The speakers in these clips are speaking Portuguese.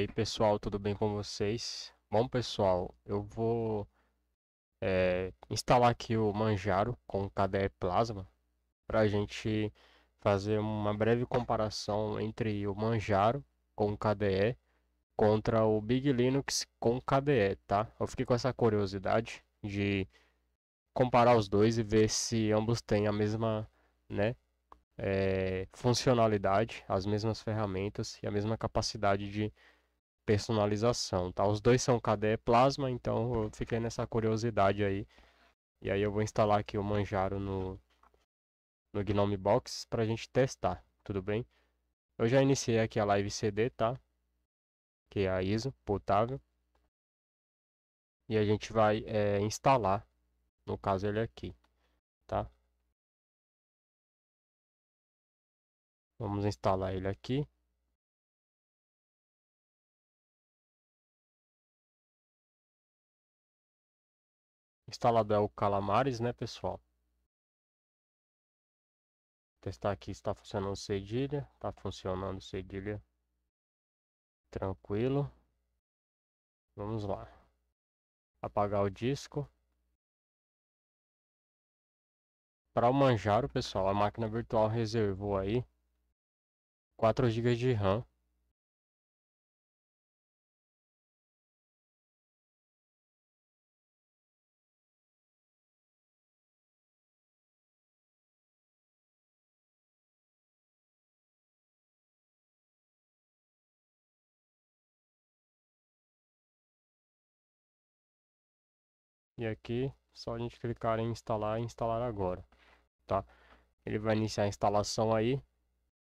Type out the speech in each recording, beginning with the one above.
aí, pessoal, tudo bem com vocês? Bom, pessoal, eu vou é, instalar aqui o Manjaro com o KDE Plasma para a gente fazer uma breve comparação entre o Manjaro com o KDE contra o Big Linux com o KDE, tá? Eu fiquei com essa curiosidade de comparar os dois e ver se ambos têm a mesma, né, é, funcionalidade, as mesmas ferramentas e a mesma capacidade de personalização, tá? Os dois são KDE Plasma, então eu fiquei nessa curiosidade aí. E aí eu vou instalar aqui o Manjaro no, no Gnome Box pra gente testar, tudo bem? Eu já iniciei aqui a live CD, tá? Que é a ISO potável. E a gente vai é, instalar, no caso ele é aqui, tá? Vamos instalar ele aqui. instalado é o Calamares, né, pessoal? Testar aqui está funcionando cedilha, está funcionando cedilha. Tranquilo. Vamos lá. Apagar o disco. Para o Manjaro, pessoal, a máquina virtual reservou aí 4 GB de RAM E aqui, só a gente clicar em instalar e instalar agora, tá? Ele vai iniciar a instalação aí.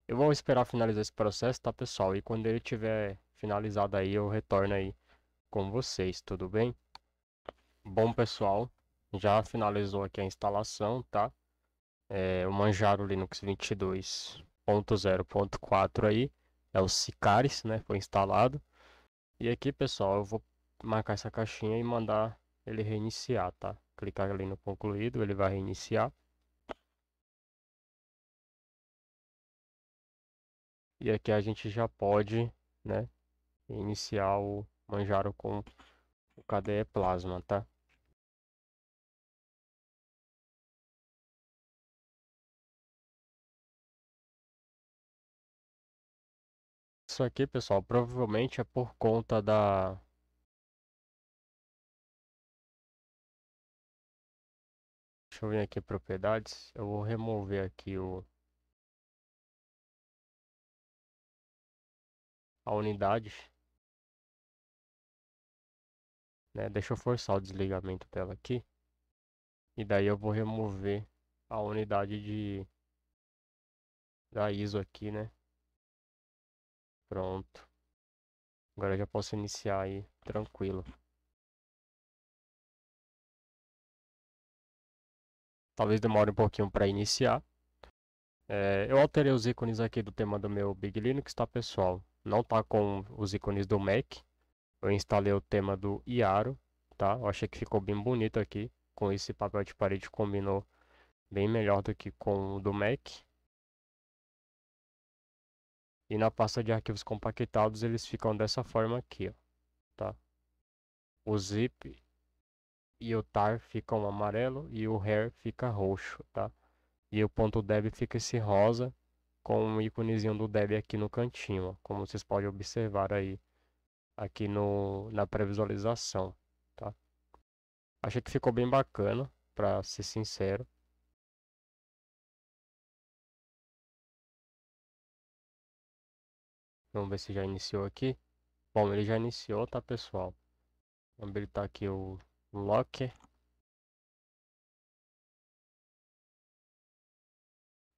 Eu vou esperar finalizar esse processo, tá, pessoal? E quando ele tiver finalizado aí, eu retorno aí com vocês, tudo bem? Bom, pessoal, já finalizou aqui a instalação, tá? É, o Manjaro Linux 22.0.4 aí, é o Sicaris, né? Foi instalado. E aqui, pessoal, eu vou marcar essa caixinha e mandar ele reiniciar, tá? Clicar ali no concluído, ele vai reiniciar. E aqui a gente já pode, né, iniciar o Manjaro com o KDE Plasma, tá? Isso aqui, pessoal, provavelmente é por conta da Deixa eu vir aqui propriedades. Eu vou remover aqui o a unidade. Né? Deixa eu forçar o desligamento dela aqui. E daí eu vou remover a unidade de da ISO aqui, né? Pronto. Agora já posso iniciar aí tranquilo. Talvez demore um pouquinho para iniciar. É, eu alterei os ícones aqui do tema do meu Big Linux, tá pessoal? Não tá com os ícones do Mac. Eu instalei o tema do Iaro, tá? Eu achei que ficou bem bonito aqui. Com esse papel de parede combinou bem melhor do que com o do Mac. E na pasta de arquivos compactados eles ficam dessa forma aqui, ó, tá? O zip e o tar fica um amarelo e o hair fica roxo, tá? E o ponto deb fica esse rosa com um íconezinho do deb aqui no cantinho, ó, como vocês podem observar aí aqui no na pré-visualização, tá? Achei que ficou bem bacana, para ser sincero. Vamos ver se já iniciou aqui. Bom, ele já iniciou, tá pessoal? Vamos habilitar aqui o Lock.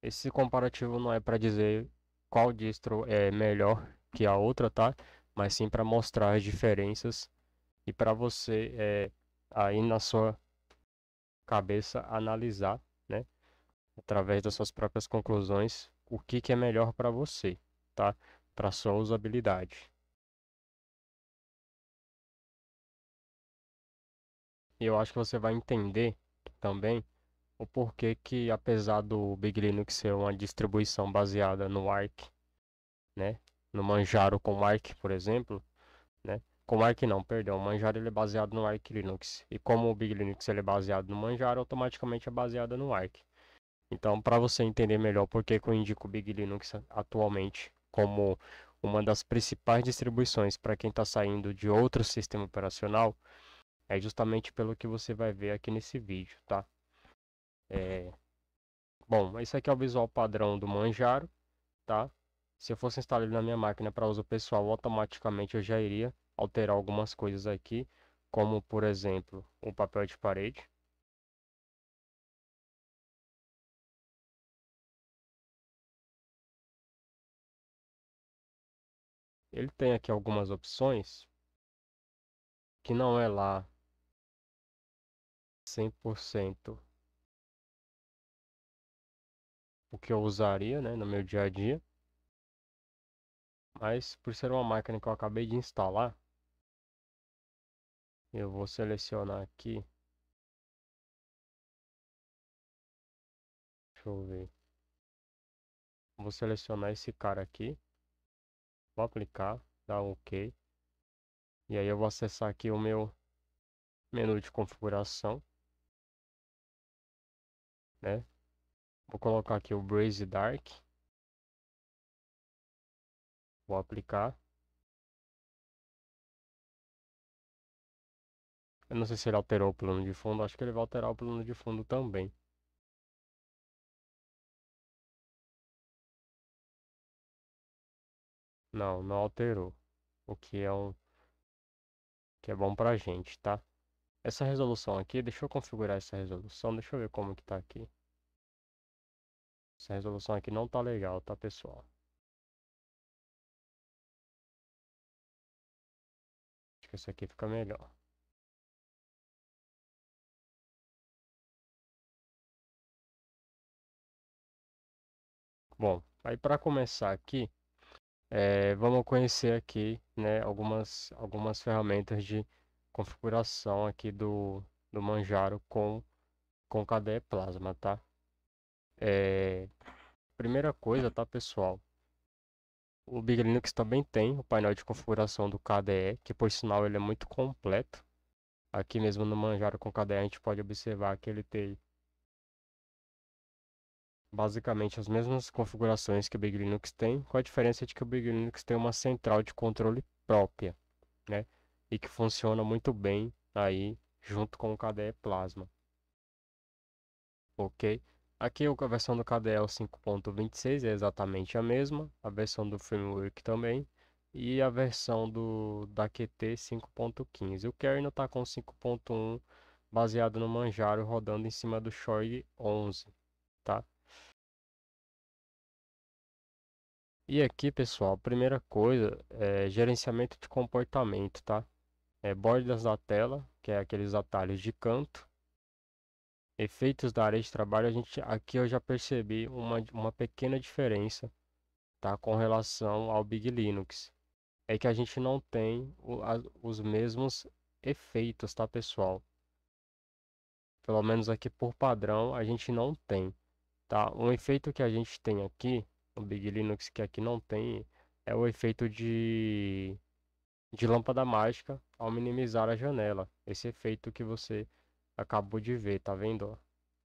Esse comparativo não é para dizer qual distro é melhor que a outra, tá? Mas sim para mostrar as diferenças e para você é, aí na sua cabeça analisar, né? Através das suas próprias conclusões, o que, que é melhor para você, tá? Para sua usabilidade. E eu acho que você vai entender também o porquê que, apesar do Big Linux ser uma distribuição baseada no Arc, né? No Manjaro com Arc, por exemplo, né? Com Arc não, perdão, o Manjaro ele é baseado no Arc Linux. E como o Big Linux ele é baseado no Manjaro, automaticamente é baseado no Arc. Então, para você entender melhor por que, que eu indico o Big Linux atualmente como uma das principais distribuições para quem está saindo de outro sistema operacional, é justamente pelo que você vai ver aqui nesse vídeo, tá? É... Bom, esse aqui é o visual padrão do Manjaro, tá? Se eu fosse instalar ele na minha máquina para uso pessoal, automaticamente eu já iria alterar algumas coisas aqui, como, por exemplo, o papel de parede. Ele tem aqui algumas opções, que não é lá 100% o que eu usaria né, no meu dia a dia. Mas por ser uma máquina que eu acabei de instalar, eu vou selecionar aqui. Deixa eu ver. Vou selecionar esse cara aqui. Vou aplicar, dar OK. E aí eu vou acessar aqui o meu menu de configuração né? Vou colocar aqui o brazy Dark. Vou aplicar. Eu não sei se ele alterou o plano de fundo, acho que ele vai alterar o plano de fundo também. Não, não alterou. O que é um que é bom pra gente, tá? Essa resolução aqui, deixa eu configurar essa resolução, deixa eu ver como que tá aqui. Essa resolução aqui não tá legal, tá pessoal? Acho que essa aqui fica melhor. Bom, aí para começar aqui, é, vamos conhecer aqui né, algumas, algumas ferramentas de configuração aqui do, do Manjaro com, com KDE Plasma, tá? É, primeira coisa, tá pessoal? O Big Linux também tem o painel de configuração do KDE, que por sinal ele é muito completo. Aqui mesmo no Manjaro com KDE a gente pode observar que ele tem basicamente as mesmas configurações que o Big Linux tem, com a diferença de que o Big Linux tem uma central de controle própria, né? e que funciona muito bem aí junto com o KDE Plasma. Ok? Aqui a versão do KDE 5.26 é, é exatamente a mesma, a versão do framework também, e a versão do da QT 5.15. O Kernel está com 5.1 baseado no Manjaro rodando em cima do Shore 11, tá? E aqui, pessoal, primeira coisa é gerenciamento de comportamento, tá? é, bordas da tela, que é aqueles atalhos de canto, efeitos da área de trabalho, a gente, aqui eu já percebi uma, uma pequena diferença tá, com relação ao Big Linux. É que a gente não tem o, a, os mesmos efeitos, tá pessoal? Pelo menos aqui por padrão a gente não tem. Tá? Um efeito que a gente tem aqui, o Big Linux que aqui não tem, é o efeito de, de lâmpada mágica ao minimizar a janela. Esse efeito que você acabou de ver, tá vendo?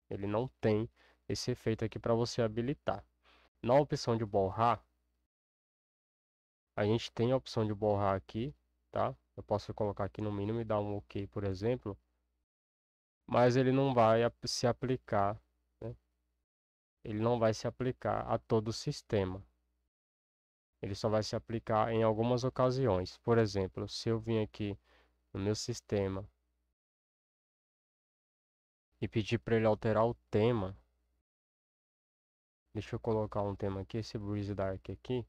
Ele não tem esse efeito aqui para você habilitar. Na opção de borrar, a gente tem a opção de borrar aqui, tá? Eu posso colocar aqui no mínimo e dar um OK, por exemplo. Mas ele não vai se aplicar, né? Ele não vai se aplicar a todo o sistema ele só vai se aplicar em algumas ocasiões. Por exemplo, se eu vim aqui no meu sistema e pedir para ele alterar o tema, deixa eu colocar um tema aqui, esse Breeze Dark aqui,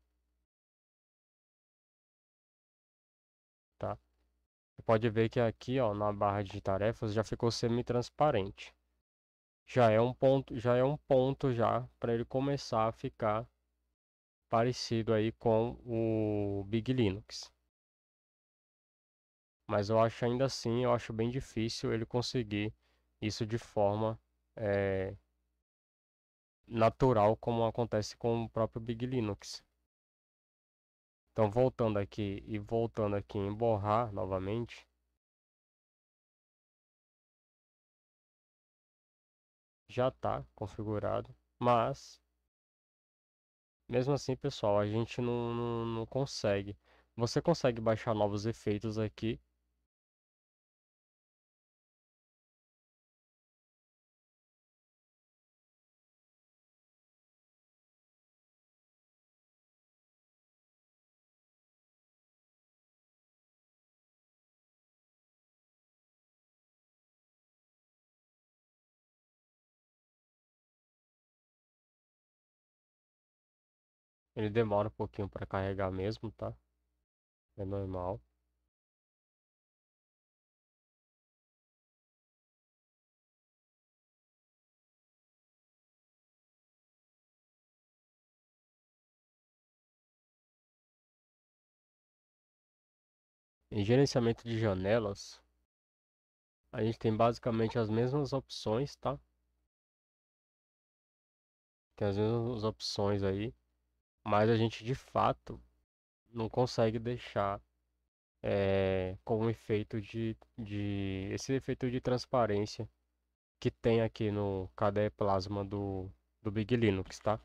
tá? Você pode ver que aqui, ó, na barra de tarefas já ficou semi-transparente. Já é um ponto, já é um ponto já para ele começar a ficar parecido aí com o Big Linux. Mas eu acho ainda assim, eu acho bem difícil ele conseguir isso de forma é, natural como acontece com o próprio Big Linux. Então voltando aqui e voltando aqui em borrar novamente. Já está configurado, mas mesmo assim, pessoal, a gente não, não, não consegue. Você consegue baixar novos efeitos aqui Ele demora um pouquinho para carregar mesmo, tá? É normal. Em gerenciamento de janelas, a gente tem basicamente as mesmas opções, tá? Tem as mesmas opções aí mas a gente de fato não consegue deixar é, com um efeito de, de esse efeito de transparência que tem aqui no KDE Plasma do, do Big Linux, tá?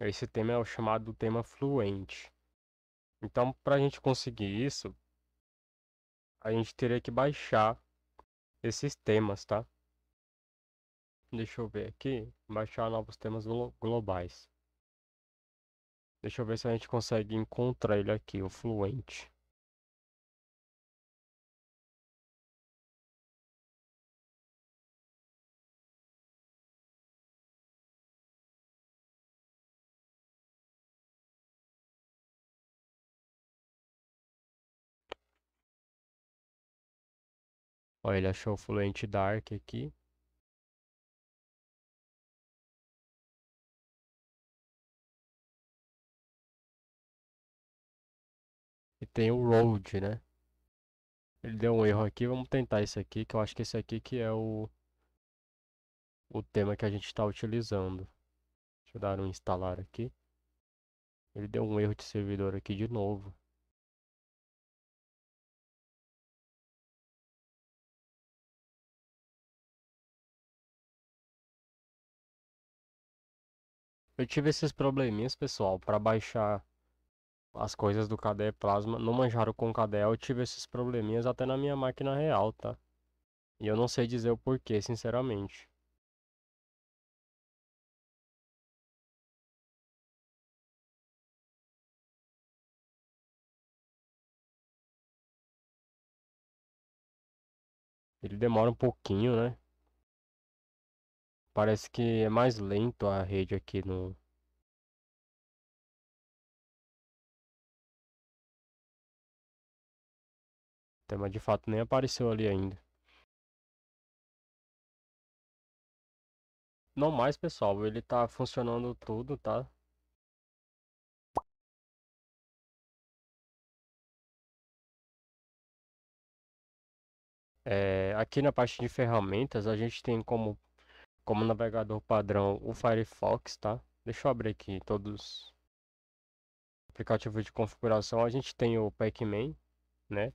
Esse tema é o chamado tema fluente. Então, para a gente conseguir isso, a gente teria que baixar esses temas, tá? Deixa eu ver aqui, baixar novos temas globais. Deixa eu ver se a gente consegue encontrar ele aqui, o fluente. Olha, ele achou o fluente dark aqui. tem o road, né? Ele deu um erro aqui, vamos tentar esse aqui, que eu acho que esse aqui que é o, o tema que a gente está utilizando. Deixa eu dar um instalar aqui. Ele deu um erro de servidor aqui de novo. Eu tive esses probleminhas, pessoal, para baixar as coisas do KDE Plasma não manjaram com o KDE, eu tive esses probleminhas até na minha máquina real, tá? E eu não sei dizer o porquê, sinceramente. Ele demora um pouquinho, né? Parece que é mais lento a rede aqui no, mas de fato nem apareceu ali ainda. Não mais, pessoal. Ele tá funcionando tudo, tá? É, aqui na parte de ferramentas, a gente tem como, como navegador padrão o Firefox, tá? Deixa eu abrir aqui todos os aplicativos de configuração. A gente tem o Pac-Man, né?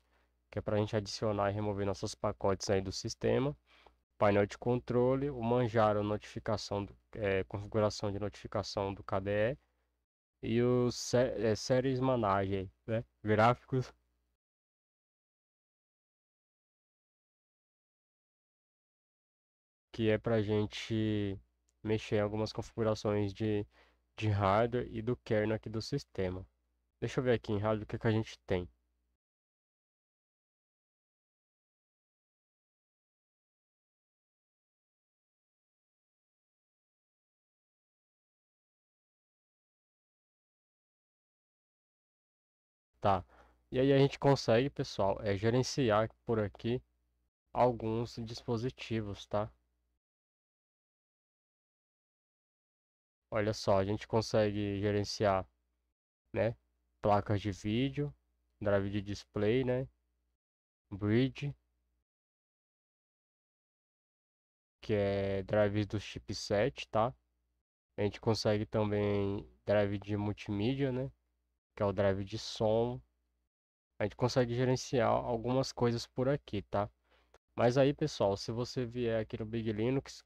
que é para a gente adicionar e remover nossos pacotes aí do sistema. Painel de controle, o Manjaro notificação, do, é, configuração de notificação do KDE e o é, séries managem, né? Gráficos que é para a gente mexer em algumas configurações de, de hardware e do kernel aqui do sistema. Deixa eu ver aqui em hardware o que, que a gente tem. Tá. E aí a gente consegue, pessoal, é gerenciar por aqui alguns dispositivos, tá? Olha só, a gente consegue gerenciar, né? Placas de vídeo, drive de display, né? Bridge, que é drives do chipset, tá? A gente consegue também drive de multimídia, né? que é o drive de som. A gente consegue gerenciar algumas coisas por aqui, tá? Mas aí, pessoal, se você vier aqui no Big Linux,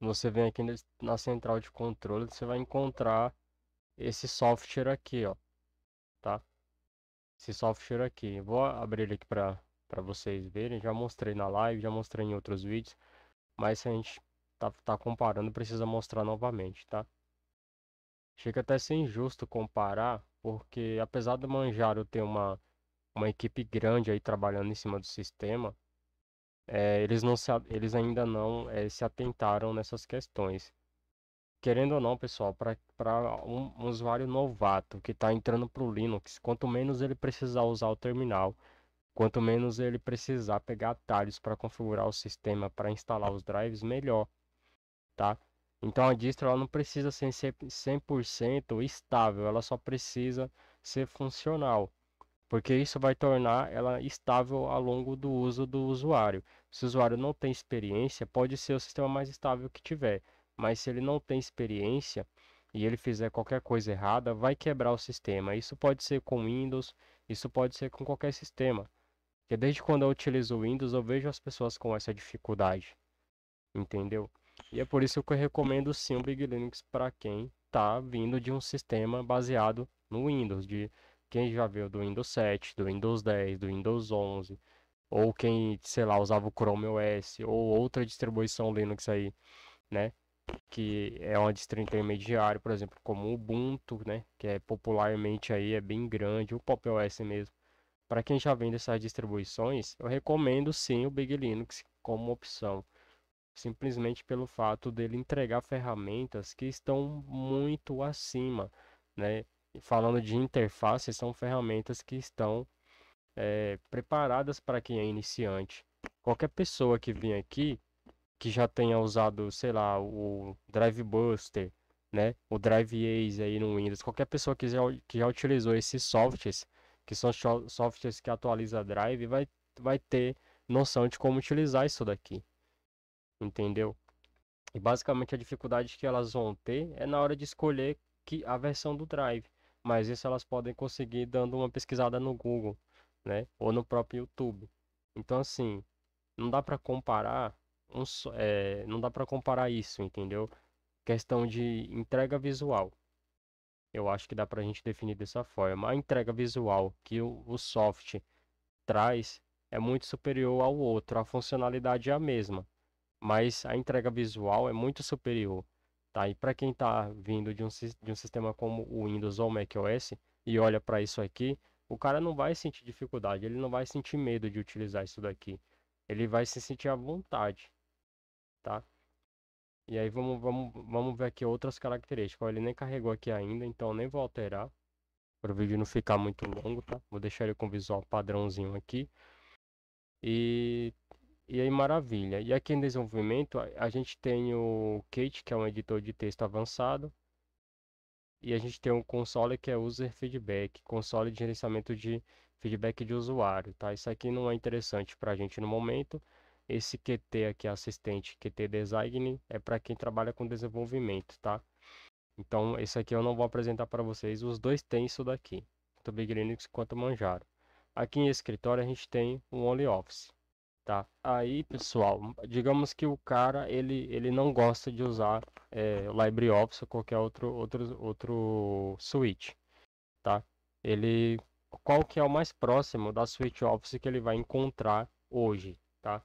você vem aqui na central de controle, você vai encontrar esse software aqui, ó, tá? Esse software aqui. Vou abrir ele aqui para para vocês verem, já mostrei na live, já mostrei em outros vídeos, mas se a gente tá, tá comparando, precisa mostrar novamente, tá? Chega até a ser injusto comparar, porque apesar do Manjaro ter uma, uma equipe grande aí trabalhando em cima do sistema, é, eles, não se, eles ainda não é, se atentaram nessas questões. Querendo ou não, pessoal, para um, um usuário novato que está entrando para o Linux, quanto menos ele precisar usar o terminal, quanto menos ele precisar pegar atalhos para configurar o sistema para instalar os drives, melhor. Tá? Então a distro ela não precisa ser 100% estável, ela só precisa ser funcional, porque isso vai tornar ela estável ao longo do uso do usuário. Se o usuário não tem experiência, pode ser o sistema mais estável que tiver, mas se ele não tem experiência e ele fizer qualquer coisa errada, vai quebrar o sistema. Isso pode ser com Windows, isso pode ser com qualquer sistema. Porque desde quando eu utilizo o Windows, eu vejo as pessoas com essa dificuldade. Entendeu? E é por isso que eu recomendo sim o Big Linux para quem está vindo de um sistema baseado no Windows, de quem já veio do Windows 7, do Windows 10, do Windows 11, ou quem, sei lá, usava o Chrome OS ou outra distribuição Linux aí, né? Que é uma distribuição intermediária, por exemplo, como o Ubuntu, né? Que é popularmente aí, é bem grande, o Pop OS mesmo. Para quem já vem dessas distribuições, eu recomendo sim o Big Linux como opção simplesmente pelo fato dele entregar ferramentas que estão muito acima, né? Falando de interface, são ferramentas que estão é, preparadas para quem é iniciante. Qualquer pessoa que vem aqui que já tenha usado, sei lá, o Drive Buster, né? O Drive Ace aí no Windows. Qualquer pessoa que já, que já utilizou esses softwares, que são softwares que atualiza Drive, vai, vai ter noção de como utilizar isso daqui entendeu? E basicamente a dificuldade que elas vão ter é na hora de escolher que a versão do Drive, mas isso elas podem conseguir dando uma pesquisada no Google, né? Ou no próprio YouTube. Então assim, não dá para comparar, um, é, não dá para comparar isso, entendeu? Questão de entrega visual. Eu acho que dá para a gente definir dessa forma. A entrega visual que o, o soft traz é muito superior ao outro. A funcionalidade é a mesma, mas a entrega visual é muito superior. Tá? E para quem está vindo de um, de um sistema como o Windows ou o macOS e olha para isso aqui, o cara não vai sentir dificuldade, ele não vai sentir medo de utilizar isso daqui. Ele vai se sentir à vontade, tá? E aí vamos, vamos, vamos ver aqui outras características. Ele nem carregou aqui ainda, então nem vou alterar. Para o vídeo não ficar muito longo, tá? Vou deixar ele com visual padrãozinho aqui. E e aí, maravilha. E aqui em desenvolvimento, a gente tem o Kate, que é um editor de texto avançado. E a gente tem um console que é User Feedback, console de gerenciamento de feedback de usuário, tá? Isso aqui não é interessante para a gente no momento. Esse QT aqui, assistente QT Design, é para quem trabalha com desenvolvimento, tá? Então, esse aqui eu não vou apresentar para vocês. Os dois têm isso daqui, tanto Big Linux quanto Manjaro. Aqui em escritório, a gente tem um OnlyOffice tá? Aí, pessoal, digamos que o cara ele, ele não gosta de usar é, LibreOffice ou qualquer outro outro outro suite, tá? Ele qual que é o mais próximo da suite Office que ele vai encontrar hoje, tá?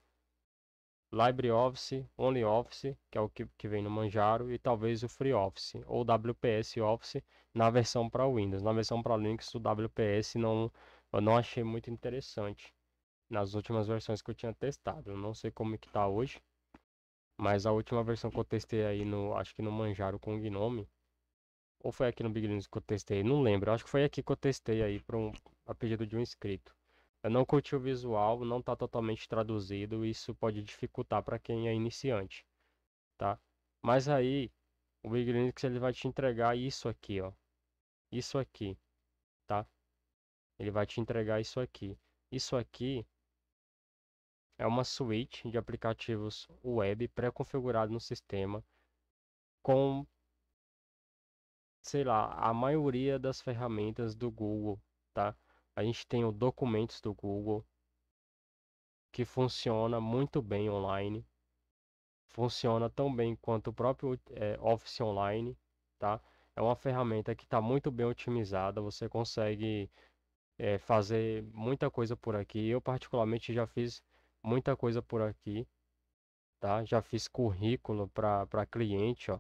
LibreOffice, OnlyOffice, que é o que, que vem no Manjaro, e talvez o FreeOffice ou WPS Office na versão para Windows. Na versão para Linux, o WPS não, eu não achei muito interessante nas últimas versões que eu tinha testado. Eu não sei como é que tá hoje, mas a última versão que eu testei aí no, acho que no Manjaro com o Gnome, ou foi aqui no Big News que eu testei, não lembro. Acho que foi aqui que eu testei aí para um a pedido de um inscrito. Eu não curti o visual, não tá totalmente traduzido, isso pode dificultar para quem é iniciante, tá? Mas aí o Big Linux ele vai te entregar isso aqui, ó. Isso aqui, tá? Ele vai te entregar isso aqui. Isso aqui é uma suite de aplicativos web pré-configurado no sistema com sei lá, a maioria das ferramentas do Google, tá? A gente tem o documentos do Google que funciona muito bem online. Funciona tão bem quanto o próprio é, Office Online, tá? É uma ferramenta que está muito bem otimizada, você consegue é, fazer muita coisa por aqui. Eu particularmente já fiz muita coisa por aqui, tá? Já fiz currículo para cliente, ó.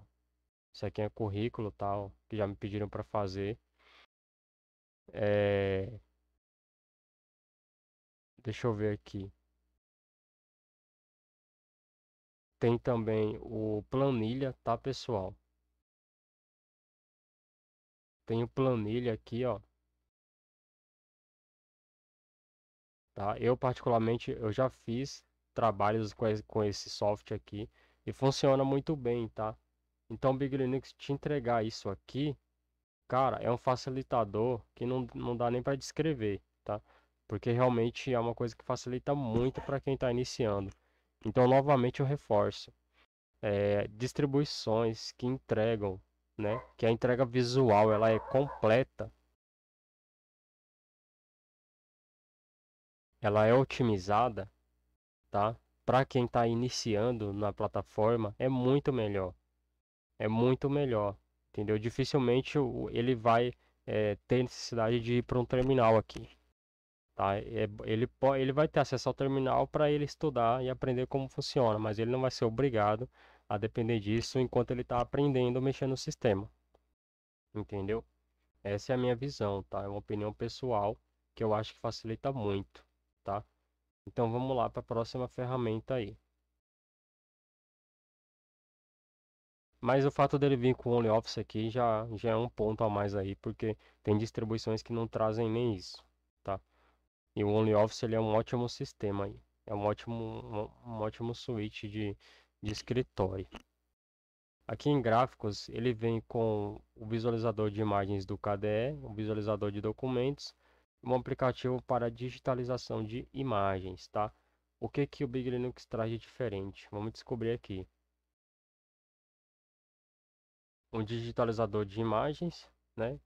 Isso aqui é currículo tal, tá? que já me pediram para fazer. É... Deixa eu ver aqui. Tem também o planilha, tá, pessoal? Tenho planilha aqui, ó. Tá? Eu, particularmente, eu já fiz trabalhos com esse, com esse software aqui e funciona muito bem, tá? Então, Big Linux te entregar isso aqui, cara, é um facilitador que não, não dá nem para descrever, tá? Porque realmente é uma coisa que facilita muito para quem está iniciando. Então, novamente, eu reforço. É, distribuições que entregam, né? Que a entrega visual ela é completa ela é otimizada, tá? Para quem está iniciando na plataforma, é muito melhor. É muito melhor, entendeu? Dificilmente ele vai é, ter necessidade de ir para um terminal aqui, tá? É, ele, pode, ele vai ter acesso ao terminal para ele estudar e aprender como funciona, mas ele não vai ser obrigado a depender disso enquanto ele está aprendendo mexendo no sistema, entendeu? Essa é a minha visão, tá? É uma opinião pessoal que eu acho que facilita muito tá? Então vamos lá para a próxima ferramenta aí. Mas o fato dele vir com o OnlyOffice aqui já, já é um ponto a mais aí, porque tem distribuições que não trazem nem isso, tá? E o OnlyOffice ele é um ótimo sistema aí, é um ótimo, um, ótimo suíte de, de escritório. Aqui em gráficos ele vem com o visualizador de imagens do KDE, o visualizador de documentos, um aplicativo para digitalização de imagens, tá? O que, que o Big Linux traz de diferente? Vamos descobrir aqui. Um digitalizador de imagens, né?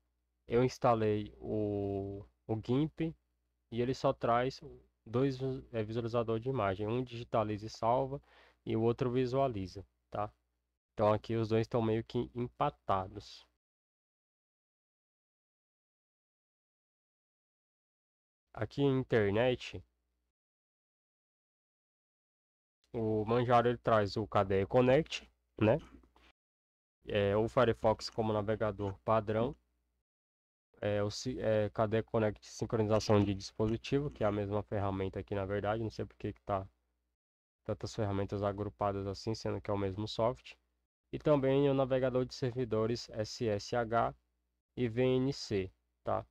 Eu instalei o, o GIMP e ele só traz dois é, visualizadores de imagem. Um digitaliza e salva e o outro visualiza, tá? Então aqui os dois estão meio que empatados. aqui na internet, o Manjaro ele traz o KDE Connect, né? É, o Firefox como navegador padrão. É, o é, KDE Connect sincronização de dispositivo, que é a mesma ferramenta aqui na verdade. Não sei porque que tá tantas ferramentas agrupadas assim, sendo que é o mesmo software. E também o navegador de servidores SSH e VNC, tá?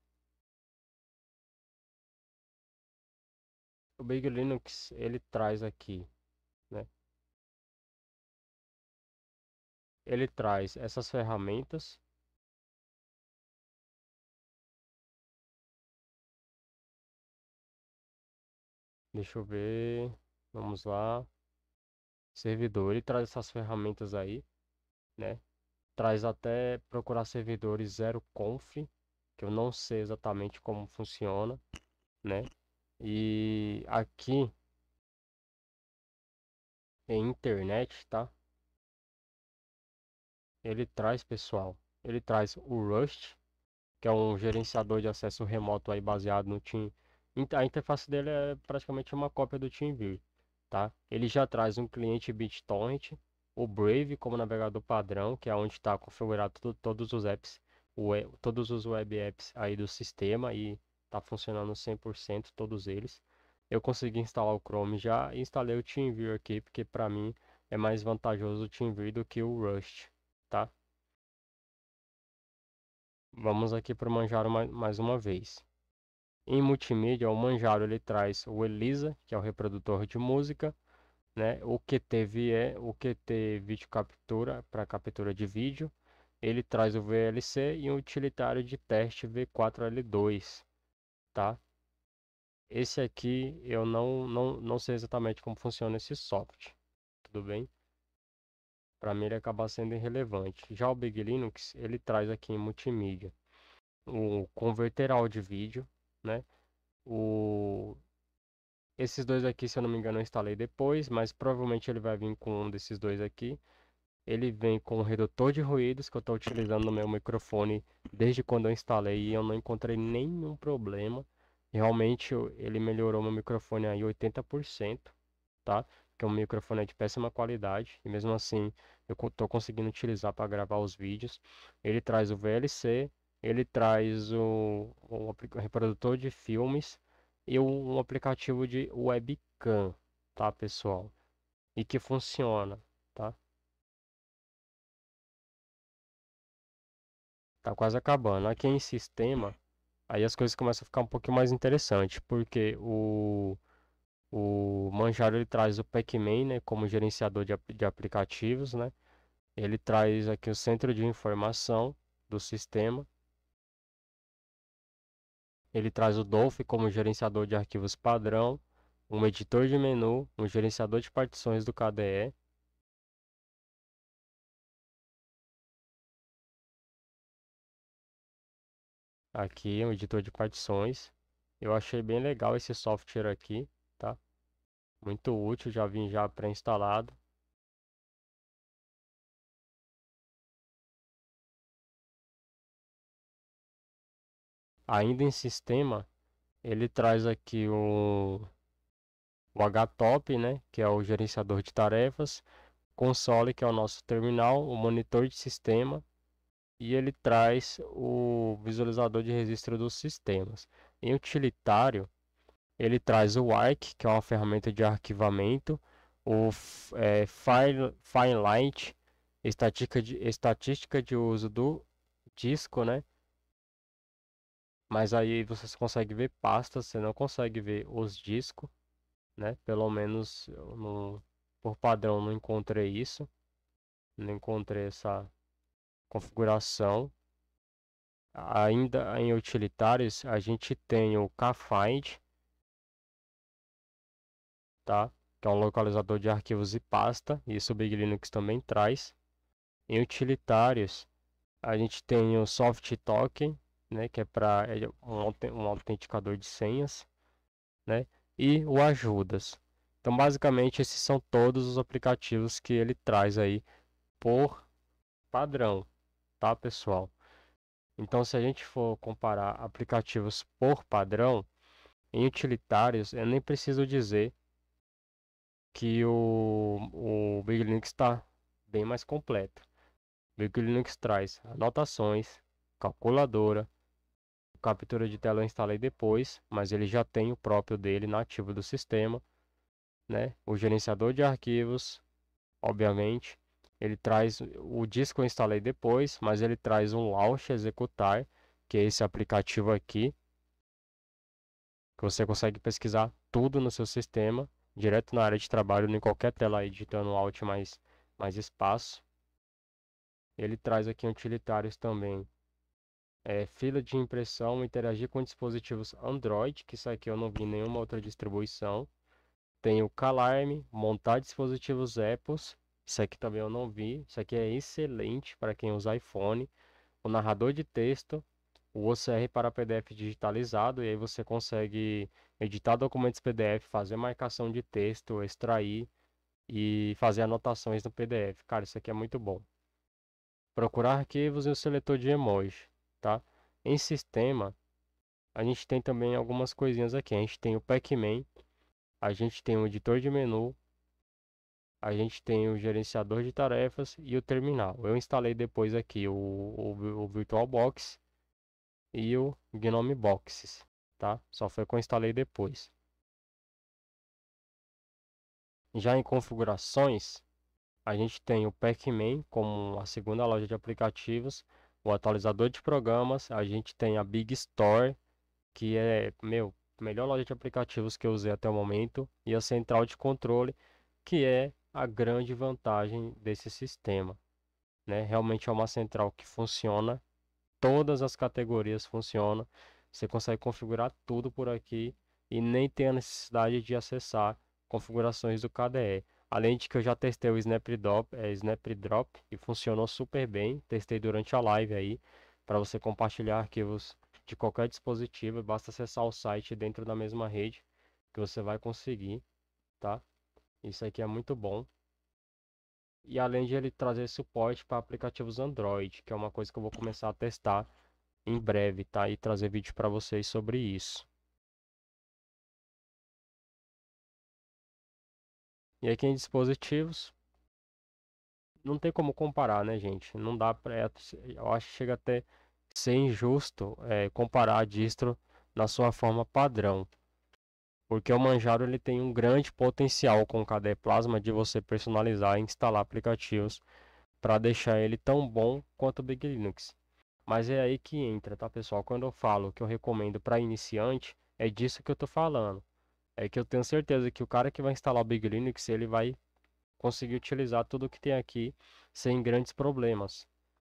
o Big Linux ele traz aqui, né? Ele traz essas ferramentas Deixa eu ver. Vamos lá. Servidor. Ele traz essas ferramentas aí, né? Traz até procurar servidores zero conf, que eu não sei exatamente como funciona, né? E aqui em internet, tá? Ele traz, pessoal, ele traz o Rust, que é um gerenciador de acesso remoto aí baseado no Team. A interface dele é praticamente uma cópia do TeamViewer, tá? Ele já traz um cliente BitTorrent, o Brave como navegador padrão, que é onde está configurado todos os apps, todos os web apps aí do sistema e Tá funcionando 100% todos eles. Eu consegui instalar o Chrome já instalei o TeamViewer aqui, porque para mim é mais vantajoso o TeamViewer do que o Rust, tá? Vamos aqui para o Manjaro mais uma vez. Em multimídia, o Manjaro ele traz o Elisa, que é o reprodutor de música, né? O QT é o QT vídeo captura para captura de vídeo. Ele traz o VLC e um utilitário de teste V4L2 tá? Esse aqui eu não, não, não sei exatamente como funciona esse software, tudo bem? Para mim ele acaba sendo irrelevante. Já o Big Linux, ele traz aqui em multimídia o converter áudio e vídeo, né? O... Esses dois aqui, se eu não me engano, eu instalei depois, mas provavelmente ele vai vir com um desses dois aqui. Ele vem com o redutor de ruídos que eu estou utilizando no meu microfone desde quando eu instalei e eu não encontrei nenhum problema. Realmente ele melhorou meu microfone aí 80%, tá? Que é um microfone de péssima qualidade e mesmo assim eu estou conseguindo utilizar para gravar os vídeos. Ele traz o VLC, ele traz o, o reprodutor de filmes e um aplicativo de webcam, tá, pessoal? E que funciona, tá? Tá quase acabando. Aqui em sistema, aí as coisas começam a ficar um pouquinho mais interessantes, porque o, o Manjaro ele traz o Pac-Man, né, como gerenciador de, de aplicativos, né? Ele traz aqui o centro de informação do sistema. Ele traz o Dolph como gerenciador de arquivos padrão, um editor de menu, um gerenciador de partições do KDE, aqui, um editor de partições. Eu achei bem legal esse software aqui, tá? Muito útil, já vim já pré-instalado. Ainda em sistema, ele traz aqui o, o HTOP, né, que é o gerenciador de tarefas, console, que é o nosso terminal, o monitor de sistema, e ele traz o visualizador de registro dos sistemas. Em utilitário, ele traz o Arc, que é uma ferramenta de arquivamento, o é, File, estatística de, estatística de uso do disco, né? Mas aí vocês conseguem ver pastas, você não consegue ver os discos, né? Pelo menos não, por padrão não encontrei isso, não encontrei essa configuração, ainda em utilitários, a gente tem o kfind, tá? que é um localizador de arquivos e pasta, isso o Big Linux também traz. Em utilitários, a gente tem o soft token, né, que é para é um, um autenticador de senhas, né, e o ajudas. Então, basicamente, esses são todos os aplicativos que ele traz aí por padrão tá, pessoal? Então, se a gente for comparar aplicativos por padrão, em utilitários, eu nem preciso dizer que o, o Big Linux está bem mais completo. O Big Linux traz anotações, calculadora, captura de tela eu instalei depois, mas ele já tem o próprio dele nativo do sistema, né? O gerenciador de arquivos, obviamente, ele traz o disco eu instalei depois, mas ele traz um launch executar, que é esse aplicativo aqui, que você consegue pesquisar tudo no seu sistema, direto na área de trabalho, em qualquer tela aí, digitando alt mais, mais espaço. Ele traz aqui utilitários também. É, fila de impressão, interagir com dispositivos Android, que isso aqui eu não vi em nenhuma outra distribuição. Tem o Calarm, montar dispositivos Apple isso aqui também eu não vi. Isso aqui é excelente para quem usa iPhone. O narrador de texto, o OCR para PDF digitalizado, e aí você consegue editar documentos PDF, fazer marcação de texto, extrair e fazer anotações no PDF. Cara, isso aqui é muito bom. Procurar arquivos e o seletor de emoji, tá? Em sistema, a gente tem também algumas coisinhas aqui. A gente tem o Pac-Man, a gente tem o editor de menu, a gente tem o gerenciador de tarefas e o terminal. Eu instalei depois aqui o, o, o VirtualBox e o Gnome Boxes, tá? Só foi que eu instalei depois. Já em configurações, a gente tem o Pacman como a segunda loja de aplicativos, o atualizador de programas, a gente tem a Big Store, que é, meu, melhor loja de aplicativos que eu usei até o momento, e a central de controle, que é a grande vantagem desse sistema. Né? Realmente é uma central que funciona, todas as categorias funcionam, você consegue configurar tudo por aqui e nem tem a necessidade de acessar configurações do KDE. Além de que eu já testei o Snapdrop, é, Snapdrop e funcionou super bem, testei durante a live aí, para você compartilhar arquivos de qualquer dispositivo, basta acessar o site dentro da mesma rede que você vai conseguir, tá? Isso aqui é muito bom. E além de ele trazer suporte para aplicativos Android, que é uma coisa que eu vou começar a testar em breve, tá? E trazer vídeo para vocês sobre isso. E aqui em dispositivos, não tem como comparar, né, gente? Não dá para, é, eu acho que chega até ser injusto é, comparar a distro na sua forma padrão porque o Manjaro ele tem um grande potencial com o KDE Plasma de você personalizar e instalar aplicativos para deixar ele tão bom quanto o Big Linux. Mas é aí que entra, tá pessoal? Quando eu falo que eu recomendo para iniciante, é disso que eu tô falando. É que eu tenho certeza que o cara que vai instalar o Big Linux, ele vai conseguir utilizar tudo que tem aqui sem grandes problemas,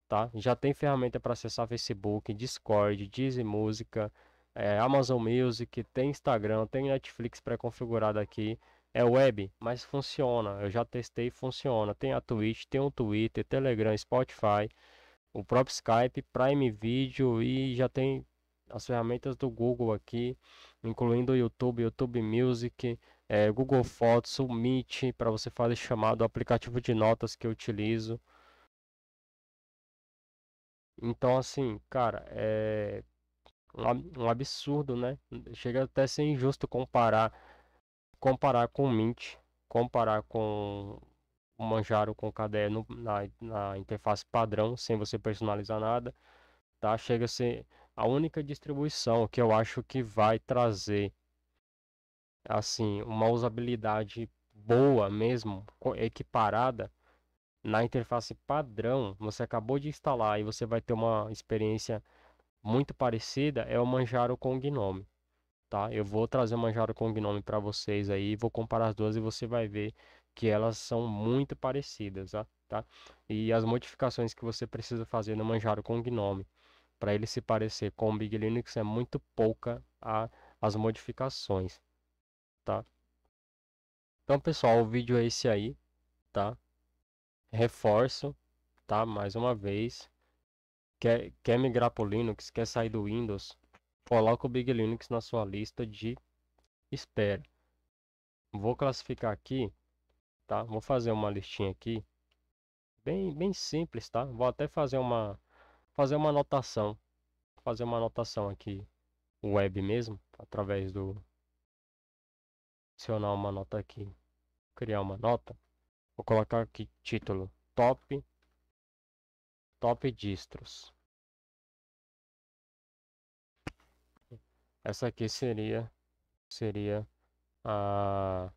tá? Já tem ferramenta para acessar Facebook, Discord, Deezer Música, é, Amazon Music, tem Instagram, tem Netflix pré-configurado aqui. É web, mas funciona. Eu já testei, funciona. Tem a Twitch, tem o Twitter, Telegram, Spotify, o próprio Skype, Prime Video e já tem as ferramentas do Google aqui, incluindo o YouTube, YouTube Music, é, Google Fotos, o Meet para você fazer chamado, o aplicativo de notas que eu utilizo. Então, assim, cara, é um, absurdo, né? Chega até a ser injusto comparar comparar com o Mint, comparar com o Manjaro com o na, na interface padrão, sem você personalizar nada, tá? Chega a ser a única distribuição que eu acho que vai trazer assim uma usabilidade boa mesmo, equiparada na interface padrão, você acabou de instalar e você vai ter uma experiência muito parecida é o Manjaro com o Gnome, tá? Eu vou trazer o Manjaro com o Gnome para vocês aí, vou comparar as duas e você vai ver que elas são muito parecidas, tá? tá? E as modificações que você precisa fazer no Manjaro com o Gnome para ele se parecer com o Big Linux é muito pouca a, as modificações, tá? Então, pessoal, o vídeo é esse aí, tá? Reforço, tá? Mais uma vez, quer, quer migrar para o Linux, quer sair do Windows, coloca o Big Linux na sua lista de espera. Vou classificar aqui, tá? Vou fazer uma listinha aqui, bem, bem simples, tá? Vou até fazer uma, fazer uma anotação, fazer uma anotação aqui, web mesmo, através do, adicionar uma nota aqui, criar uma nota, vou colocar aqui título top top distros. Essa aqui seria seria a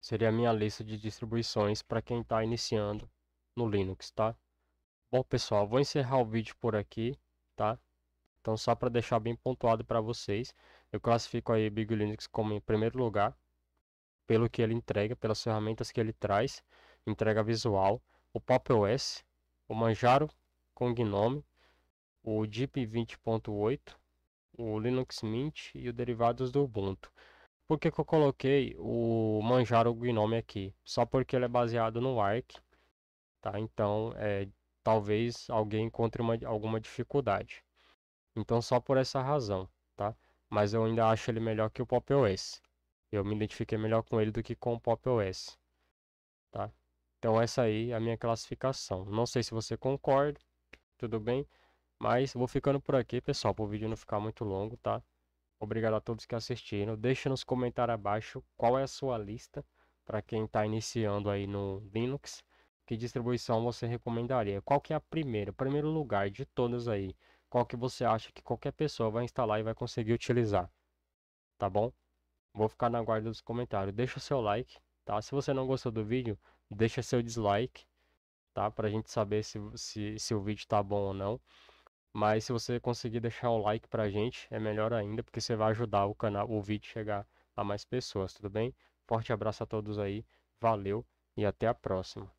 seria a minha lista de distribuições para quem está iniciando no Linux, tá? Bom, pessoal, vou encerrar o vídeo por aqui, tá? Então, só para deixar bem pontuado para vocês, eu classifico aí Big Linux como em primeiro lugar, pelo que ele entrega, pelas ferramentas que ele traz, entrega visual, o Pop OS, o Manjaro com Gnome, o Deep 20.8, o Linux Mint e os derivados do Ubuntu. Por que, que eu coloquei o Manjaro Gnome aqui? Só porque ele é baseado no Arc, tá? Então, é, talvez alguém encontre uma, alguma dificuldade. Então, só por essa razão, tá? Mas eu ainda acho ele melhor que o Pop OS. Eu me identifiquei melhor com ele do que com o Pop OS, tá? Então essa aí é a minha classificação. Não sei se você concorda, tudo bem? Mas vou ficando por aqui, pessoal, para o vídeo não ficar muito longo, tá? Obrigado a todos que assistiram. Deixa nos comentários abaixo qual é a sua lista para quem está iniciando aí no Linux. Que distribuição você recomendaria? Qual que é a primeira? Primeiro lugar de todas aí. Qual que você acha que qualquer pessoa vai instalar e vai conseguir utilizar? Tá bom? Vou ficar na guarda dos comentários. Deixa o seu like, tá? Se você não gostou do vídeo, deixa seu dislike, tá? Pra gente saber se, se, se o vídeo tá bom ou não. Mas se você conseguir deixar o like pra gente, é melhor ainda, porque você vai ajudar o canal, o vídeo chegar a mais pessoas, tudo bem? Forte abraço a todos aí, valeu e até a próxima.